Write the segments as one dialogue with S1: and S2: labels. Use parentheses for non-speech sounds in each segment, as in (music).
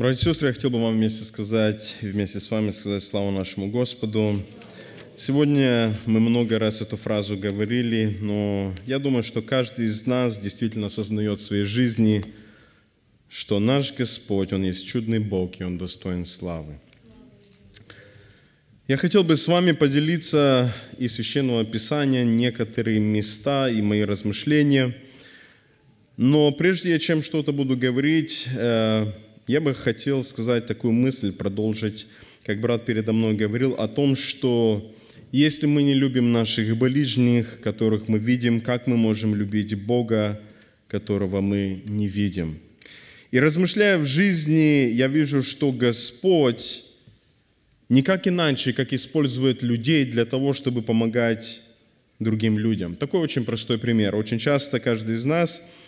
S1: Братья и сестры, я хотел бы вам вместе сказать, вместе с вами сказать славу нашему Господу. Сегодня мы много раз эту фразу говорили, но я думаю, что каждый из нас действительно осознает в своей жизни, что наш Господь, Он есть чудный Бог, и Он достоин славы. Я хотел бы с вами поделиться из Священного Писания некоторые места и мои размышления. Но прежде чем что-то буду говорить, э, я бы хотел сказать такую мысль, продолжить, как брат передо мной говорил, о том, что если мы не любим наших ближних, которых мы видим, как мы можем любить Бога, которого мы не видим? И размышляя в жизни, я вижу, что Господь никак иначе, как использует людей для того, чтобы помогать другим людям. Такой очень простой пример. Очень часто каждый из нас –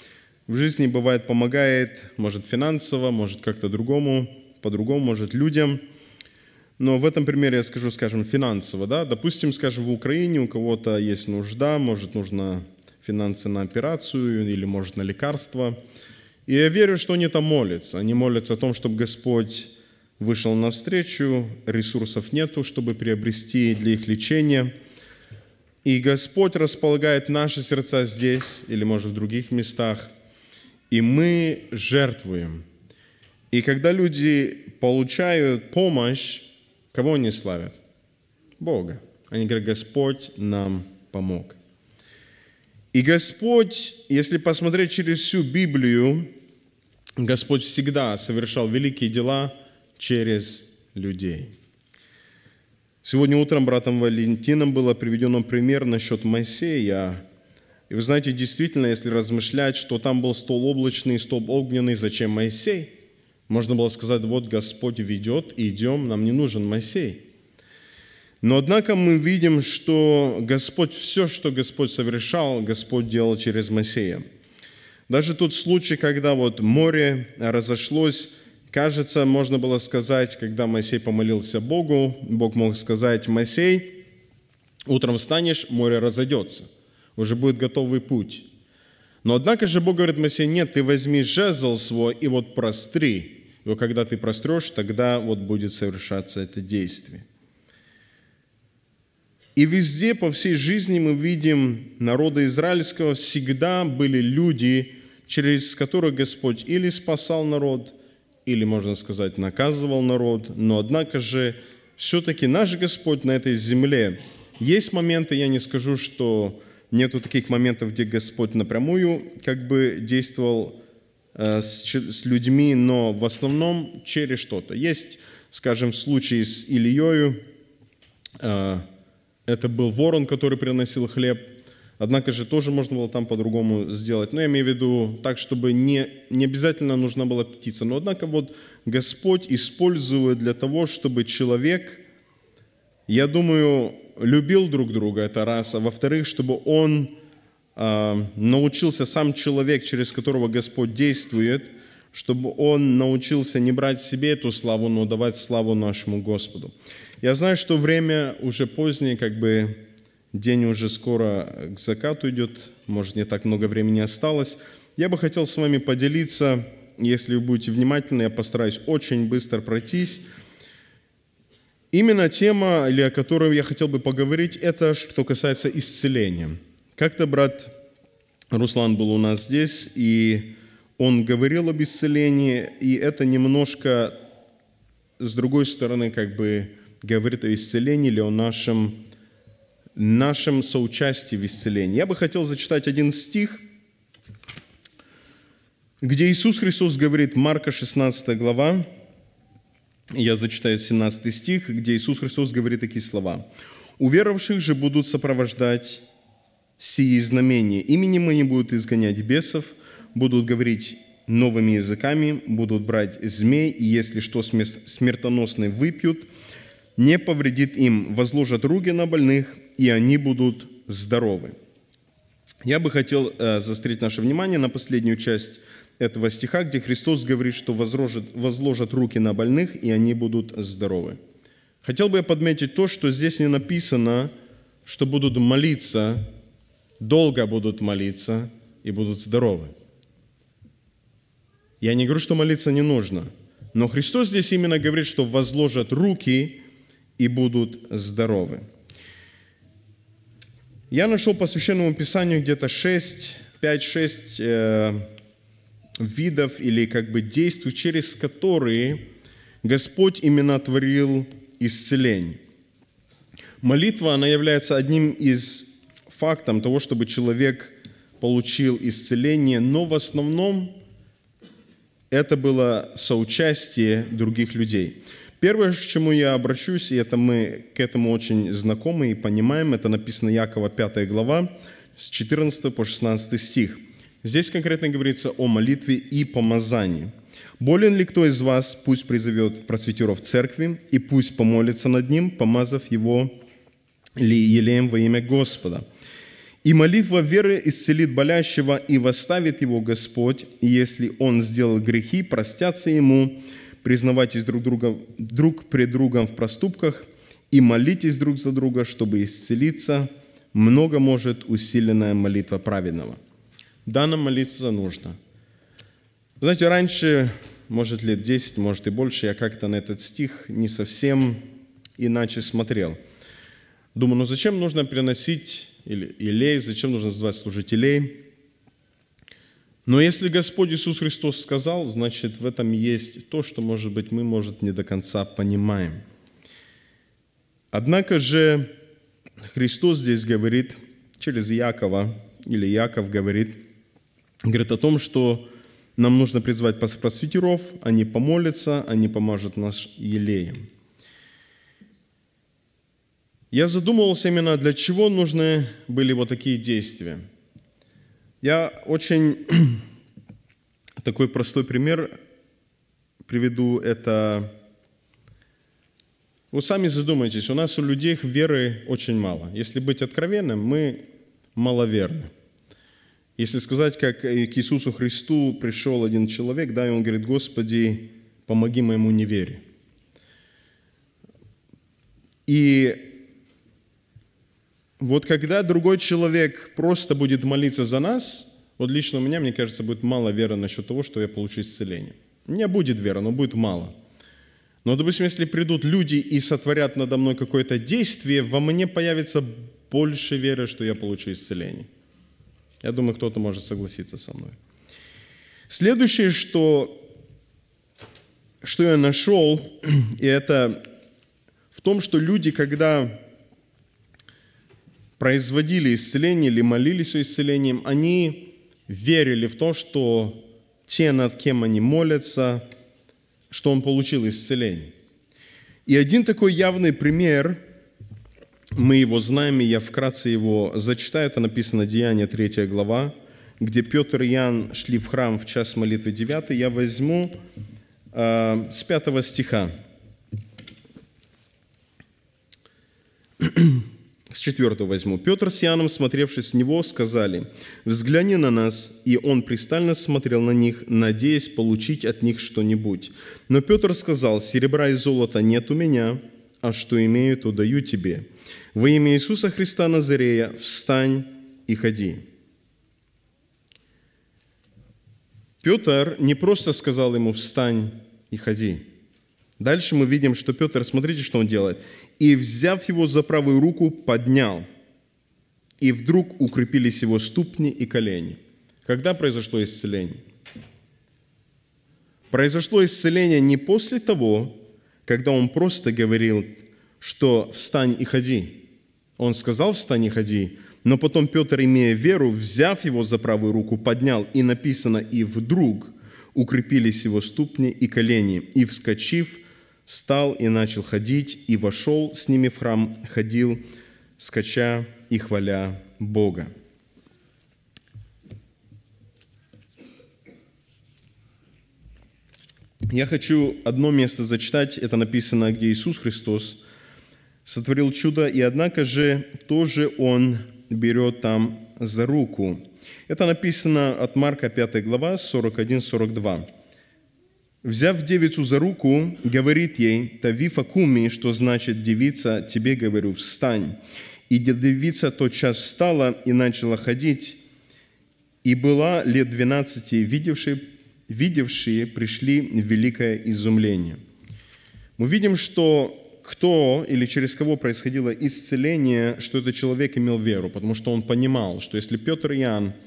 S1: в жизни бывает помогает, может финансово, может как-то другому, по-другому, может людям. Но в этом примере я скажу, скажем, финансово. Да? Допустим, скажем, в Украине у кого-то есть нужда, может нужно финансы на операцию или может на лекарства. И я верю, что они там молятся. Они молятся о том, чтобы Господь вышел навстречу, ресурсов нету, чтобы приобрести для их лечения. И Господь располагает наши сердца здесь или, может, в других местах – и мы жертвуем. И когда люди получают помощь, кого они славят? Бога. Они говорят, Господь нам помог. И Господь, если посмотреть через всю Библию, Господь всегда совершал великие дела через людей. Сегодня утром братом Валентином было приведено пример насчет Моисея, и вы знаете, действительно, если размышлять, что там был стол облачный, стол огненный, зачем Моисей? Можно было сказать, вот Господь ведет, идем, нам не нужен Моисей. Но однако мы видим, что Господь, все, что Господь совершал, Господь делал через Моисея. Даже тот случай, когда вот море разошлось, кажется, можно было сказать, когда Моисей помолился Богу, Бог мог сказать, Моисей, утром встанешь, море разойдется – уже будет готовый путь. Но однако же Бог говорит Моисею, нет, ты возьми жезл свой и вот простри. И вот когда ты прострешь, тогда вот будет совершаться это действие. И везде, по всей жизни мы видим, народа израильского всегда были люди, через которых Господь или спасал народ, или, можно сказать, наказывал народ. Но однако же, все-таки наш Господь на этой земле. Есть моменты, я не скажу, что Нету таких моментов, где Господь напрямую как бы действовал э, с, с людьми, но в основном через что-то. Есть, скажем, случай с Ильею. Э, это был ворон, который приносил хлеб. Однако же тоже можно было там по-другому сделать. Но я имею в виду так, чтобы не, не обязательно нужна была птица. Но однако вот Господь использует для того, чтобы человек – я думаю, любил друг друга, это раз. А во-вторых, чтобы он э, научился, сам человек, через которого Господь действует, чтобы он научился не брать себе эту славу, но давать славу нашему Господу. Я знаю, что время уже позднее, как бы день уже скоро к закату идет, может, не так много времени осталось. Я бы хотел с вами поделиться, если вы будете внимательны, я постараюсь очень быстро пройтись – Именно тема, или о которой я хотел бы поговорить, это что касается исцеления. Как-то брат Руслан был у нас здесь, и он говорил об исцелении, и это немножко, с другой стороны, как бы говорит о исцелении или о нашем, нашем соучастии в исцелении. Я бы хотел зачитать один стих, где Иисус Христос говорит, Марка 16 глава, я зачитаю 17 стих, где Иисус Христос говорит такие слова. «Уверовавших же будут сопровождать сии знамения. Именем они будут изгонять бесов, будут говорить новыми языками, будут брать змей, и если что смертоносный выпьют, не повредит им, возложат руки на больных, и они будут здоровы». Я бы хотел э, заострить наше внимание на последнюю часть этого стиха, где Христос говорит, что возложит, возложат руки на больных, и они будут здоровы. Хотел бы я подметить то, что здесь не написано, что будут молиться, долго будут молиться и будут здоровы. Я не говорю, что молиться не нужно, но Христос здесь именно говорит, что возложат руки и будут здоровы. Я нашел по Священному Писанию где-то 6, 5-6 э, видов или как бы действий, через которые Господь именно творил исцеление. Молитва, она является одним из фактов того, чтобы человек получил исцеление, но в основном это было соучастие других людей. Первое, к чему я обращусь, и это мы к этому очень знакомы и понимаем, это написано Якова 5 глава с 14 по 16 стих. Здесь конкретно говорится о молитве и помазании. «Болен ли кто из вас, пусть призовет просветеров церкви, и пусть помолится над ним, помазав его ли елеем во имя Господа. И молитва веры исцелит болящего, и восставит его Господь, и если он сделал грехи, простятся ему, признавайтесь друг, друга, друг пред другом в проступках и молитесь друг за друга, чтобы исцелиться. Много может усиленная молитва праведного. Да, нам молиться нужно. Знаете, раньше, может, лет 10, может и больше, я как-то на этот стих не совсем иначе смотрел. Думаю, ну зачем нужно приносить или, илей, зачем нужно звать служителей? Но если Господь Иисус Христос сказал, значит в этом есть то, что, может быть, мы, может, не до конца понимаем. Однако же Христос здесь говорит через Якова, или Яков говорит, говорит о том, что нам нужно призвать просветеров, они помолятся, они поможут нас елеем. Я задумывался именно, для чего нужны были вот такие действия – я очень (clears throat) такой простой пример приведу. Это вы сами задумайтесь, у нас у людей веры очень мало. Если быть откровенным, мы маловерны. Если сказать, как к Иисусу Христу пришел один человек, да, и он говорит, Господи, помоги моему неверию. И вот когда другой человек просто будет молиться за нас, вот лично у меня, мне кажется, будет мало веры насчет того, что я получу исцеление. У меня будет вера, но будет мало. Но, допустим, если придут люди и сотворят надо мной какое-то действие, во мне появится больше веры, что я получу исцеление. Я думаю, кто-то может согласиться со мной. Следующее, что, что я нашел, (clears throat) и это в том, что люди, когда производили исцеление или молились о исцелении, они верили в то, что те, над кем они молятся, что он получил исцеление. И один такой явный пример, мы его знаем, и я вкратце его зачитаю, это написано Деяние 3 глава, где Петр и Иоанн шли в храм в час молитвы 9, я возьму э, с 5 стиха. С 4 возьму. «Петр с яном, смотревшись в него, сказали, «Взгляни на нас». И он пристально смотрел на них, надеясь получить от них что-нибудь. Но Петр сказал, «Серебра и золота нет у меня, а что имею, то даю тебе. Во имя Иисуса Христа Назарея встань и ходи». Петр не просто сказал ему «встань и ходи». Дальше мы видим, что Петр, смотрите, что он делает и, взяв его за правую руку, поднял. И вдруг укрепились его ступни и колени. Когда произошло исцеление? Произошло исцеление не после того, когда он просто говорил, что «встань и ходи». Он сказал «встань и ходи», но потом Петр, имея веру, взяв его за правую руку, поднял, и написано «и вдруг укрепились его ступни и колени, и, вскочив, стал и начал ходить, и вошел с ними в храм, ходил, скача и хваля Бога». Я хочу одно место зачитать, это написано, где Иисус Христос сотворил чудо, и однако же тоже Он берет там за руку. Это написано от Марка 5 глава 41-42. Взяв девицу за руку, говорит ей, «Тавифа куми», что значит «девица, тебе говорю, встань». И девица тотчас встала и начала ходить, и была лет двенадцати, видевшие, видевшие пришли в великое изумление. Мы видим, что кто или через кого происходило исцеление, что этот человек имел веру, потому что он понимал, что если Петр и Иоанн –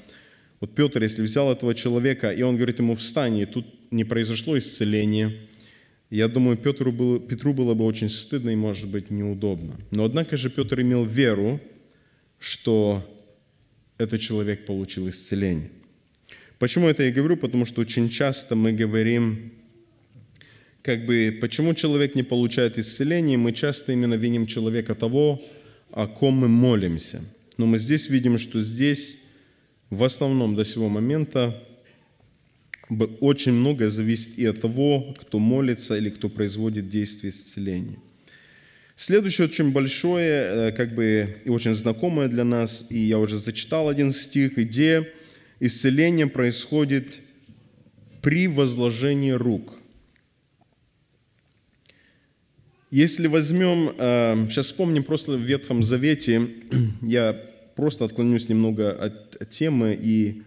S1: вот Петр, если взял этого человека, и он говорит ему, встань, и тут не произошло исцеление, я думаю, Петру было, Петру было бы очень стыдно и, может быть, неудобно. Но однако же Петр имел веру, что этот человек получил исцеление. Почему это я говорю? Потому что очень часто мы говорим, как бы, почему человек не получает исцеление, мы часто именно виним человека того, о ком мы молимся. Но мы здесь видим, что здесь в основном до сего момента очень многое зависит и от того, кто молится или кто производит действие исцеления. Следующее очень большое, э, как бы и очень знакомое для нас, и я уже зачитал один стих, где исцеление происходит при возложении рук. Если возьмем, сейчас э, вспомним просто в Ветхом Завете, (clears throat) я просто отклонюсь немного от, от темы и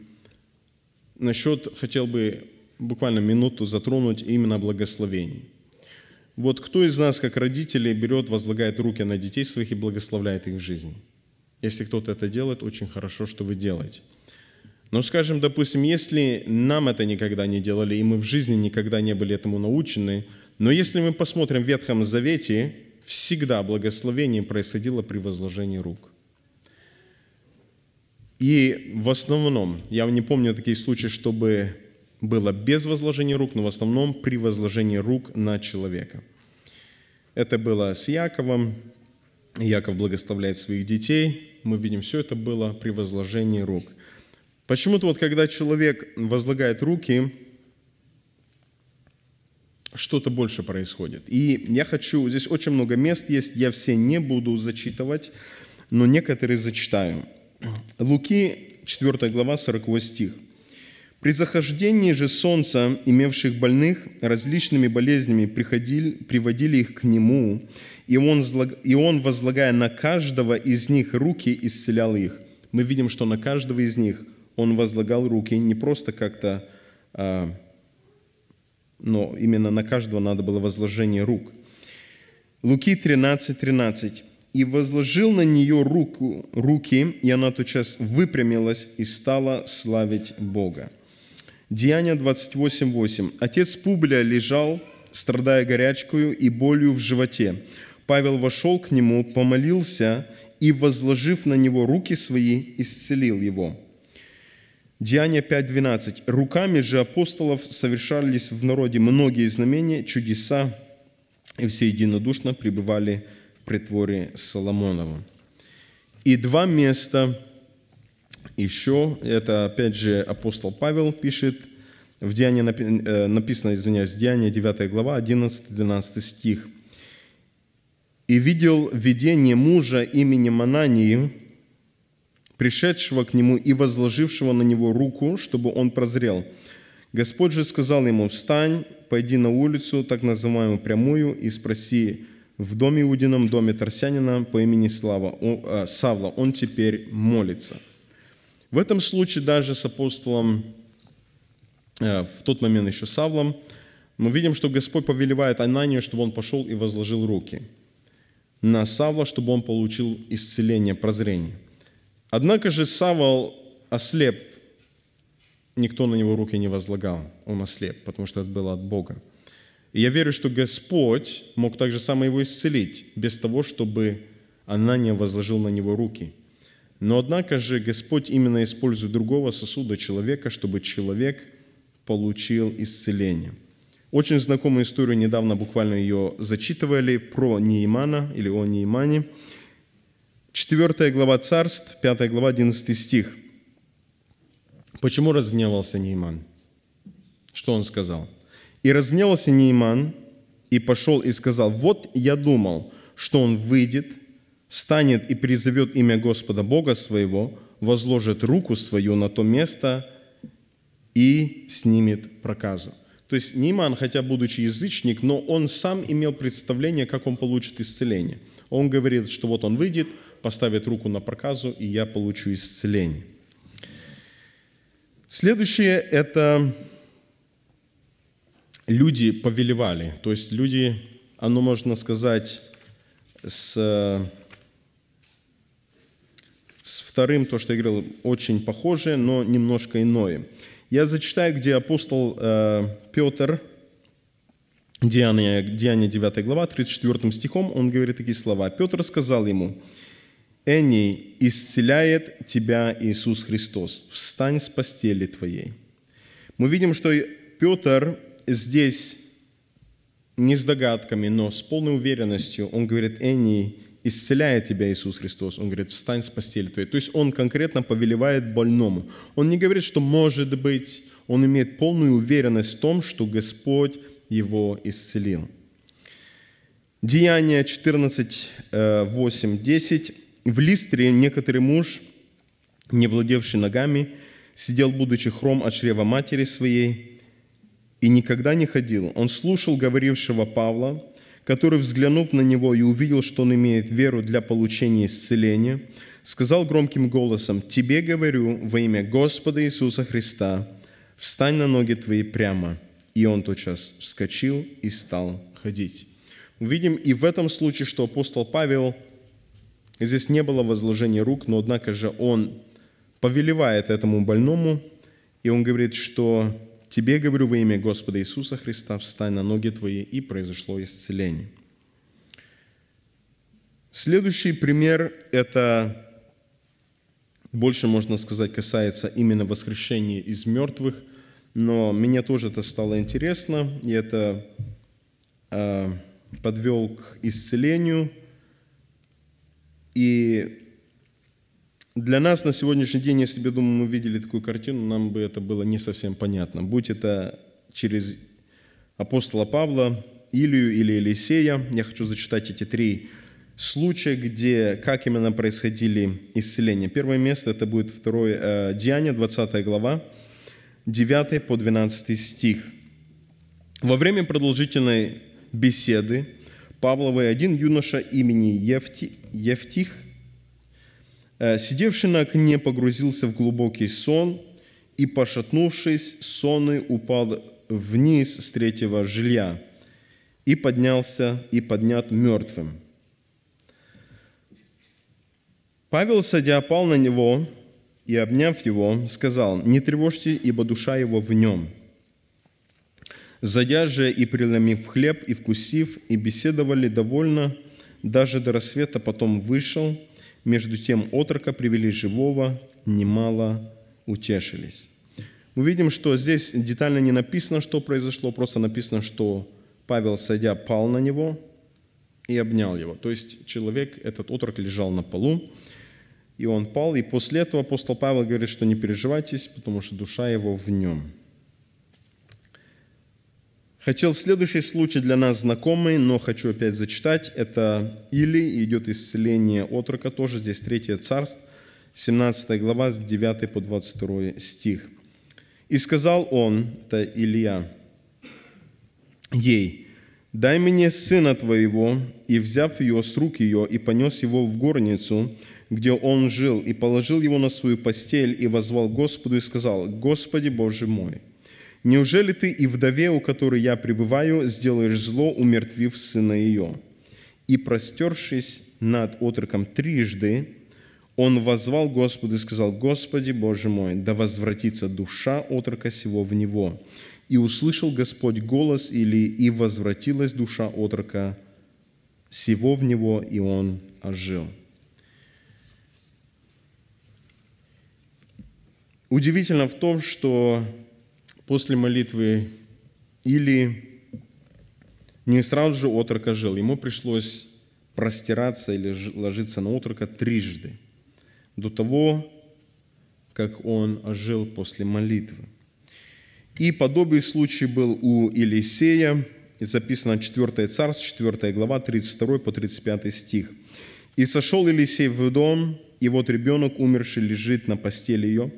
S1: насчет хотел бы буквально минуту затронуть именно благословение. Вот кто из нас, как родители, берет, возлагает руки на детей своих и благословляет их в жизни? Если кто-то это делает, очень хорошо, что вы делаете. Но скажем, допустим, если нам это никогда не делали, и мы в жизни никогда не были этому научены, но если мы посмотрим в Ветхом Завете, всегда благословение происходило при возложении рук – и в основном, я не помню такие случаи, чтобы было без возложения рук, но в основном при возложении рук на человека. Это было с Яковом. Яков благословляет своих детей. Мы видим, все это было при возложении рук. Почему-то вот когда человек возлагает руки, что-то больше происходит. И я хочу, здесь очень много мест есть, я все не буду зачитывать, но некоторые зачитаю. Луки, 4 глава, 40 стих. «При захождении же солнца, имевших больных различными болезнями, приходили, приводили их к нему, и он, и он, возлагая на каждого из них руки, исцелял их». Мы видим, что на каждого из них он возлагал руки, не просто как-то, а, но именно на каждого надо было возложение рук. Луки 13, 13 и возложил на нее руку, руки, и она тотчас выпрямилась и стала славить Бога. Деяние 28.8. Отец Публия лежал, страдая горячкою и болью в животе. Павел вошел к нему, помолился и, возложив на него руки свои, исцелил его. Деяние 5.12. «Руками же апостолов совершались в народе многие знамения, чудеса, и все единодушно пребывали в притворе Соломонова И два места еще, это опять же апостол Павел пишет, в Деянии э, написано, извиняюсь, Деяние 9 глава, 11-12 стих. «И видел видение мужа имени Манании, пришедшего к нему и возложившего на него руку, чтобы он прозрел. Господь же сказал ему, встань, пойди на улицу, так называемую прямую, и спроси в доме Удином, доме Тарсянина по имени Слава, о, э, Савла. Он теперь молится. В этом случае даже с апостолом, э, в тот момент еще Савлом, мы видим, что Господь повелевает Ананию, чтобы он пошел и возложил руки на Савла, чтобы он получил исцеление, прозрение. Однако же Савл ослеп, никто на него руки не возлагал, он ослеп, потому что это было от Бога. И я верю, что Господь мог так же самое его исцелить, без того, чтобы Анания возложил на него руки. Но однако же Господь именно использует другого сосуда человека, чтобы человек получил исцеление. Очень знакомую историю, недавно буквально ее зачитывали, про Неймана или о Неймане. 4 глава Царств, 5 глава, 11 стих. Почему разгневался Нейман? Что он сказал? – и разнелся Нейман, и пошел и сказал, «Вот я думал, что он выйдет, станет и призовет имя Господа Бога своего, возложит руку свою на то место и снимет проказу». То есть Нейман, хотя будучи язычник, но он сам имел представление, как он получит исцеление. Он говорит, что вот он выйдет, поставит руку на проказу, и я получу исцеление. Следующее – это люди повелевали. То есть люди, оно можно сказать, с, с вторым, то, что я говорил, очень похоже, но немножко иное. Я зачитаю, где апостол э, Петр, Деяния, Деяния 9 глава, 34 стихом, он говорит такие слова. «Петр сказал ему, Эней, исцеляет тебя Иисус Христос, встань с постели твоей». Мы видим, что Петр здесь не с догадками, но с полной уверенностью он говорит, Энни, исцеляет тебя Иисус Христос. Он говорит, встань с постели твоей. То есть он конкретно повелевает больному. Он не говорит, что может быть. Он имеет полную уверенность в том, что Господь его исцелил. Деяние 14, 8, 10. В Листре некоторый муж, не владевший ногами, сидел, будучи хром от шрева матери своей, и никогда не ходил. Он слушал говорившего Павла, который, взглянув на него и увидел, что он имеет веру для получения исцеления, сказал громким голосом, «Тебе говорю во имя Господа Иисуса Христа, встань на ноги твои прямо». И он тотчас вскочил и стал ходить. Увидим и в этом случае, что апостол Павел, здесь не было возложения рук, но однако же он повелевает этому больному, и он говорит, что тебе говорю во имя Господа Иисуса Христа, встань на ноги твои, и произошло исцеление. Следующий пример – это больше, можно сказать, касается именно воскрешения из мертвых, но мне тоже это стало интересно, и это э, подвел к исцелению. И для нас на сегодняшний день, если бы, думаю, мы видели такую картину, нам бы это было не совсем понятно. Будь это через апостола Павла, Илию или Елисея, я хочу зачитать эти три случая, где, как именно происходили исцеления. Первое место, это будет второе э, Деяние, 20 глава, 9 по 12 стих. Во время продолжительной беседы Павловой один юноша имени Евти, Евтих – Э, сидевший на окне погрузился в глубокий сон и, пошатнувшись, сонный упал вниз с третьего жилья и поднялся и поднят мертвым. Павел, садя, пал на него и, обняв его, сказал, «Не тревожьте, ибо душа его в нем». Зайдя же и преломив хлеб, и вкусив, и беседовали довольно, даже до рассвета потом вышел – между тем отрока привели живого, немало утешились». Мы видим, что здесь детально не написано, что произошло, просто написано, что Павел, сойдя, пал на него и обнял его. То есть человек, этот отрок, лежал на полу, и он пал. И после этого апостол Павел говорит, что не переживайтесь, потому что душа его в нем – Хотел следующий случай для нас знакомый, но хочу опять зачитать. Это Или, идет исцеление отрока, тоже здесь третье царство, 17 глава, с 9 по 22 стих. «И сказал он, это Илья, ей, «Дай мне сына твоего». И, взяв ее с рук ее, и понес его в горницу, где он жил, и положил его на свою постель, и возвал Господу, и сказал, «Господи Боже мой». Неужели ты и вдове, у которой я пребываю, сделаешь зло, умертвив сына ее? И, простершись над отроком трижды, он возвал Господа и сказал, «Господи, Боже мой, да возвратится душа отрока сего в него». И услышал Господь голос, или «И возвратилась душа отрока сего в него, и он ожил». Удивительно в том, что после молитвы или не сразу же отрок ожил. Ему пришлось простираться или ложиться на отрока трижды до того, как он ожил после молитвы. И подобный случай был у Елисея, записано 4 Царств, 4 глава, 32 по 35 стих. «И сошел Елисей в дом, и вот ребенок умерший лежит на постели ее,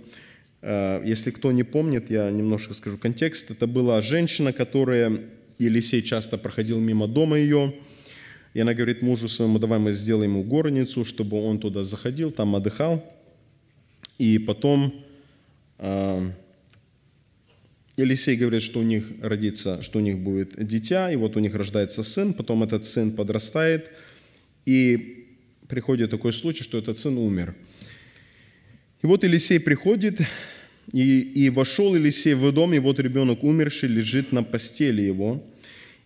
S1: Э, если кто не помнит, я немножко скажу контекст. Это была женщина, которая Елисей часто проходил мимо дома ее, и она говорит мужу своему, давай мы сделаем ему горницу, чтобы он туда заходил, там отдыхал. И потом Елисей э, говорит, что у них родится, что у них будет дитя, и вот у них рождается сын, потом этот сын подрастает, и приходит такой случай, что этот сын умер. И вот Елисей приходит, и, и вошел Елисей в дом, и вот ребенок умерший лежит на постели его.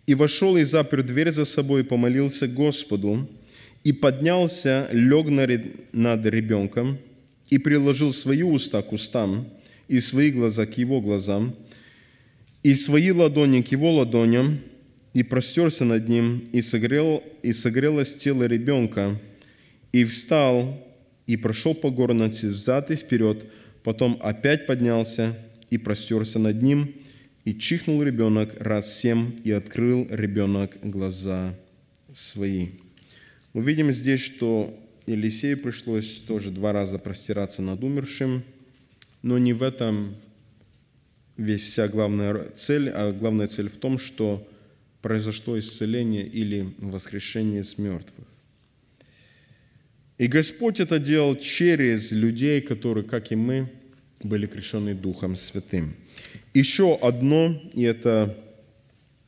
S1: И вошел и запер дверь за собой, и помолился Господу, и поднялся, лег над ребенком, и приложил свои уста к устам, и свои глаза к его глазам, и свои ладони к его ладоням, и простерся над ним, и, согрел, и согрелось тело ребенка, и встал, и прошел по горнице взад и вперед, Потом опять поднялся и простерся над ним, и чихнул ребенок раз семь, и открыл ребенок глаза свои. Мы видим здесь, что Елисею пришлось тоже два раза простираться над умершим, но не в этом весь вся главная цель, а главная цель в том, что произошло исцеление или воскрешение с мертвых. И Господь это делал через людей, которые, как и мы, были крещены Духом Святым. Еще одно, и это,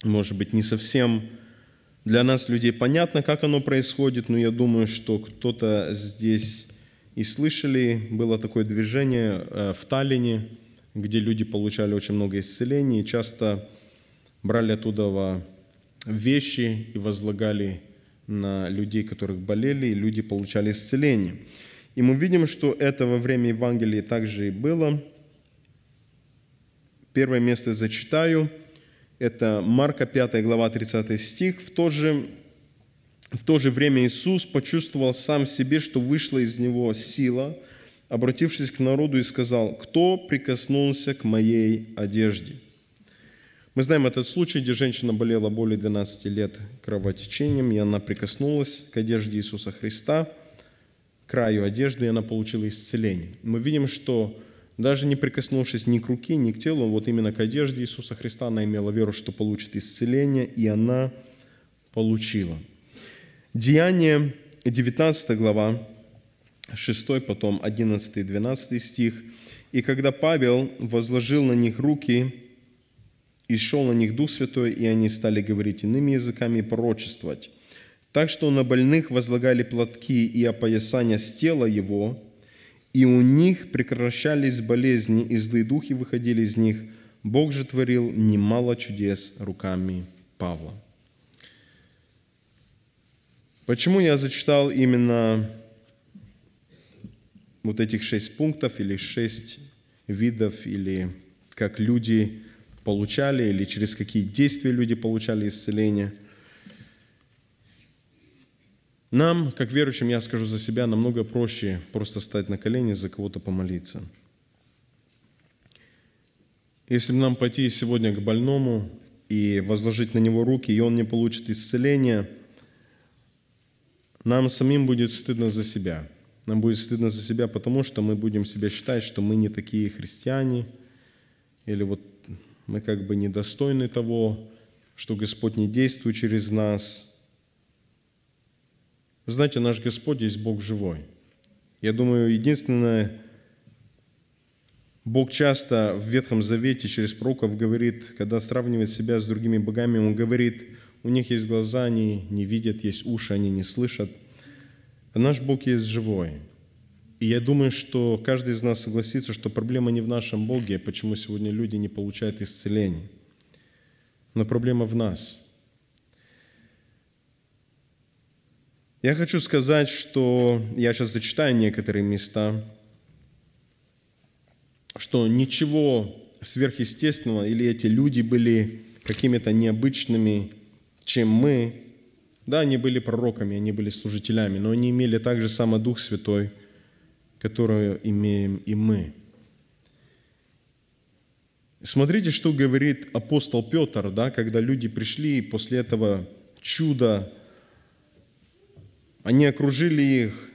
S1: может быть, не совсем для нас, людей, понятно, как оно происходит, но я думаю, что кто-то здесь и слышали, было такое движение э, в Таллине, где люди получали очень много исцелений, часто брали оттуда вещи и возлагали на людей, которых болели, и люди получали исцеление. И мы видим, что это во время Евангелия также и было. Первое место зачитаю. Это Марка 5 глава 30 стих. В то же в то же время Иисус почувствовал сам себе, что вышла из него сила, обратившись к народу и сказал, «Кто прикоснулся к моей одежде?» Мы знаем этот случай, где женщина болела более 12 лет кровотечением, и она прикоснулась к одежде Иисуса Христа, к краю одежды, и она получила исцеление. Мы видим, что даже не прикоснувшись ни к руке, ни к телу, вот именно к одежде Иисуса Христа, она имела веру, что получит исцеление, и она получила. Деяние, 19 глава, 6, потом 11 12 стих. «И когда Павел возложил на них руки, и шел на них Дух Святой, и они стали говорить иными языками и пророчествовать. Так что на больных возлагали платки и опоясания с тела его, и у них прекращались болезни, и злые духи выходили из них. Бог же творил немало чудес руками Павла. Почему я зачитал именно вот этих шесть пунктов или шесть видов, или как люди получали или через какие действия люди получали исцеление. Нам, как верующим, я скажу за себя, намного проще просто стать на колени, за кого-то помолиться. Если нам пойти сегодня к больному и возложить на него руки, и он не получит исцеления, нам самим будет стыдно за себя. Нам будет стыдно за себя, потому что мы будем себя считать, что мы не такие христиане, или вот мы как бы недостойны того, что Господь не действует через нас. Вы знаете, наш Господь есть Бог живой. Я думаю, единственное, Бог часто в Ветхом Завете через пророков говорит, когда сравнивает себя с другими богами, Он говорит, у них есть глаза, они не видят, есть уши, они не слышат. А наш Бог есть живой – и я думаю, что каждый из нас согласится, что проблема не в нашем Боге, а почему сегодня люди не получают исцеления. Но проблема в нас. Я хочу сказать, что я сейчас зачитаю некоторые места, что ничего сверхъестественного или эти люди были какими-то необычными, чем мы. Да, они были пророками, они были служителями, но они имели также само Дух Святой – которую имеем и мы. Смотрите, что говорит апостол Петр, да, когда люди пришли после этого чуда, они окружили их,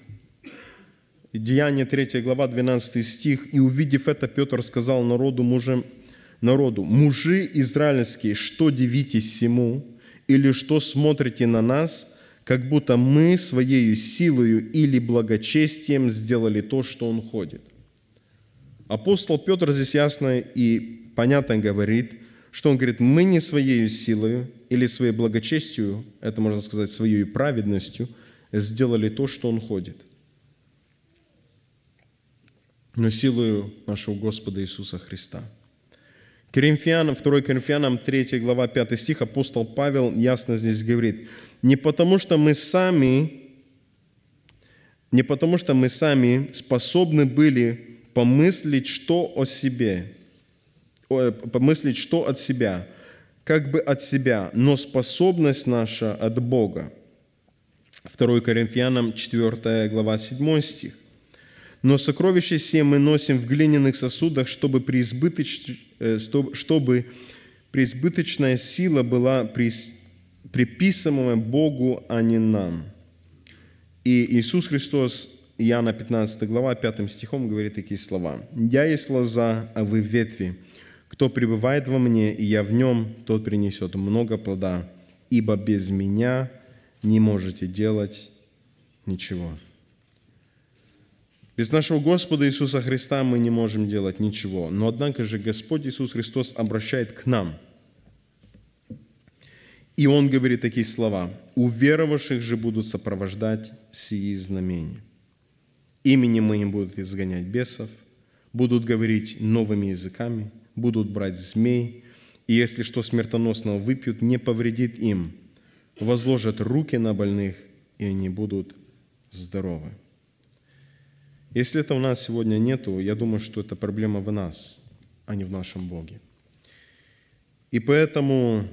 S1: Деяние 3 глава, 12 стих. «И увидев это, Петр сказал народу, мужем, народу, «Мужи израильские, что дивитесь сему? Или что смотрите на нас? как будто мы своей силою или благочестием сделали то, что он ходит. Апостол Петр здесь ясно и понятно говорит, что он говорит, мы не своей силою или своей благочестью, это можно сказать, своей праведностью, сделали то, что он ходит. Но силою нашего Господа Иисуса Христа – Коринфянам, 2 Коринфянам, 3 глава, 5 стих, апостол Павел ясно здесь говорит, не потому что мы сами, не потому что мы сами способны были помыслить что о себе, э, помыслить что от себя, как бы от себя, но способность наша от Бога. 2 Коринфянам 4 глава 7 стих. Но сокровища все мы носим в глиняных сосудах, чтобы, преизбыточ... Э, чтобы преизбыточная сила была приписываема Богу, а не нам. И Иисус Христос, Иоанна 15 глава, 5 стихом говорит такие слова. «Я есть лоза, а вы ветви. Кто пребывает во мне, и я в нем, тот принесет много плода, ибо без меня не можете делать ничего». Без нашего Господа Иисуса Христа мы не можем делать ничего. Но однако же Господь Иисус Христос обращает к нам. И Он говорит такие слова. «Уверовавших же будут сопровождать сии знамения. Именем моим будут изгонять бесов, будут говорить новыми языками, будут брать змей, и если что смертоносного выпьют, не повредит им. Возложат руки на больных, и они будут здоровы». Если это у нас сегодня нету, я думаю, что это проблема в нас, а не в нашем Боге. И поэтому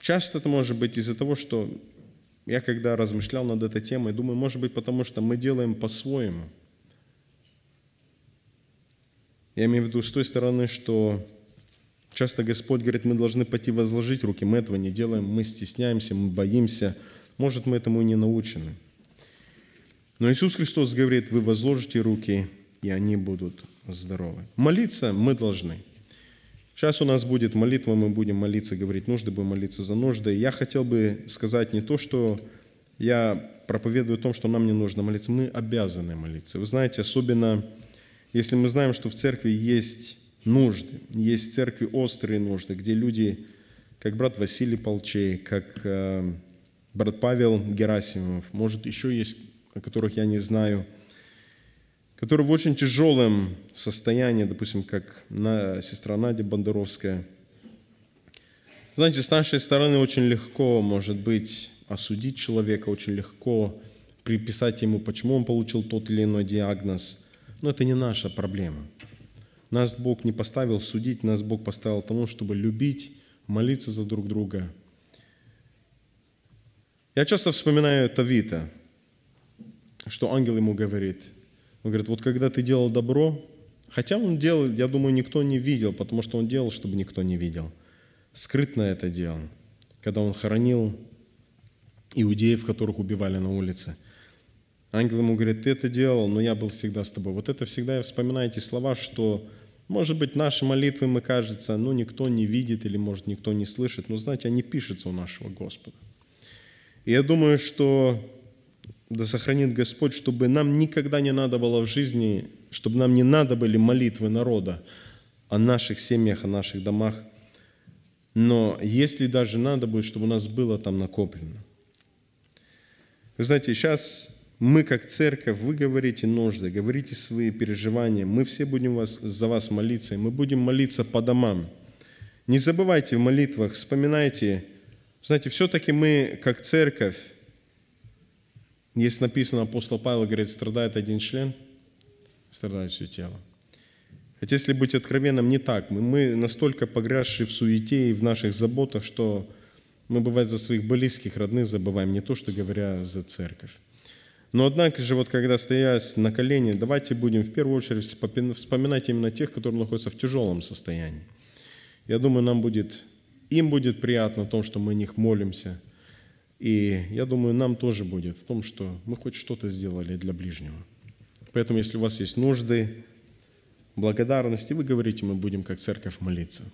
S1: часто это может быть из-за того, что я когда размышлял над этой темой, думаю, может быть, потому что мы делаем по-своему. Я имею в виду с той стороны, что часто Господь говорит, мы должны пойти возложить руки, мы этого не делаем, мы стесняемся, мы боимся. Может, мы этому и не научены – но Иисус Христос говорит, вы возложите руки, и они будут здоровы. Молиться мы должны. Сейчас у нас будет молитва, мы будем молиться, говорить нужды, будем молиться за нужды. Я хотел бы сказать не то, что я проповедую о том, что нам не нужно молиться. Мы обязаны молиться. Вы знаете, особенно если мы знаем, что в церкви есть нужды, есть в церкви острые нужды, где люди, как брат Василий Полчей, как э, брат Павел Герасимов, может, еще есть о которых я не знаю, которые в очень тяжелом состоянии, допустим, как на, сестра Надя Бандеровская. Знаете, с нашей стороны очень легко, может быть, осудить человека, очень легко приписать ему, почему он получил тот или иной диагноз. Но это не наша проблема. Нас Бог не поставил судить, нас Бог поставил тому, чтобы любить, молиться за друг друга. Я часто вспоминаю Тавита, что ангел ему говорит. Он говорит, вот когда ты делал добро, хотя он делал, я думаю, никто не видел, потому что он делал, чтобы никто не видел. Скрытно это делал, когда он хоронил иудеев, которых убивали на улице. Ангел ему говорит, ты это делал, но я был всегда с тобой. Вот это всегда я вспоминаю эти слова, что, может быть, наши молитвы, мы кажется, ну, никто не видит или, может, никто не слышит, но, знаете, они пишутся у нашего Господа. И я думаю, что да сохранит Господь, чтобы нам никогда не надо было в жизни, чтобы нам не надо были молитвы народа о наших семьях, о наших домах. Но если даже надо будет, чтобы у нас было там накоплено. Вы знаете, сейчас мы как церковь, вы говорите нужды, говорите свои переживания, мы все будем вас, за вас молиться, и мы будем молиться по домам. Не забывайте в молитвах, вспоминайте. Знаете, все-таки мы как церковь, если написано, апостол Павел говорит, страдает один член, страдает все тело. Хотя, если быть откровенным, не так. Мы настолько погрязшие в суете и в наших заботах, что мы, бывает, за своих близких, родных забываем, не то, что говоря за церковь. Но однако же, вот когда стоясь на колени, давайте будем в первую очередь вспоминать именно тех, которые находятся в тяжелом состоянии. Я думаю, нам будет, им будет приятно в том, что мы о них молимся – и я думаю, нам тоже будет в том, что мы хоть что-то сделали для ближнего. Поэтому, если у вас есть нужды, благодарности, вы говорите, мы будем как церковь молиться.